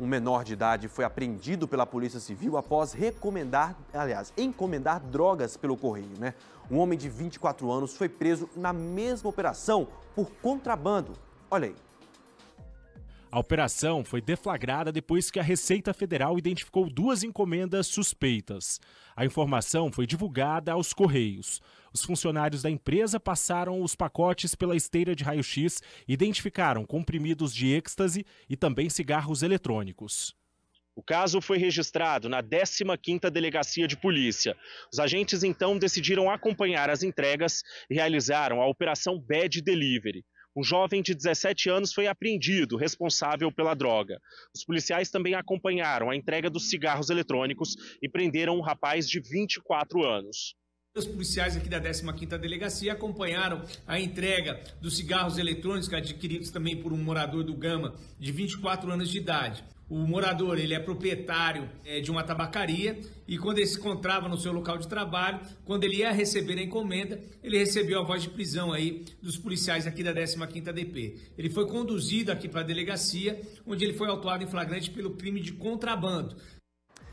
Um menor de idade foi apreendido pela Polícia Civil após recomendar, aliás, encomendar drogas pelo correio, né? Um homem de 24 anos foi preso na mesma operação por contrabando. Olha aí. A operação foi deflagrada depois que a Receita Federal identificou duas encomendas suspeitas. A informação foi divulgada aos Correios. Os funcionários da empresa passaram os pacotes pela esteira de raio-x identificaram comprimidos de êxtase e também cigarros eletrônicos. O caso foi registrado na 15ª Delegacia de Polícia. Os agentes então decidiram acompanhar as entregas e realizaram a operação Bad Delivery. Um jovem de 17 anos foi apreendido, responsável pela droga. Os policiais também acompanharam a entrega dos cigarros eletrônicos e prenderam um rapaz de 24 anos os policiais aqui da 15ª Delegacia acompanharam a entrega dos cigarros eletrônicos adquiridos também por um morador do Gama de 24 anos de idade. O morador, ele é proprietário é, de uma tabacaria e quando ele se encontrava no seu local de trabalho, quando ele ia receber a encomenda, ele recebeu a voz de prisão aí dos policiais aqui da 15ª DP. Ele foi conduzido aqui para a delegacia, onde ele foi autuado em flagrante pelo crime de contrabando.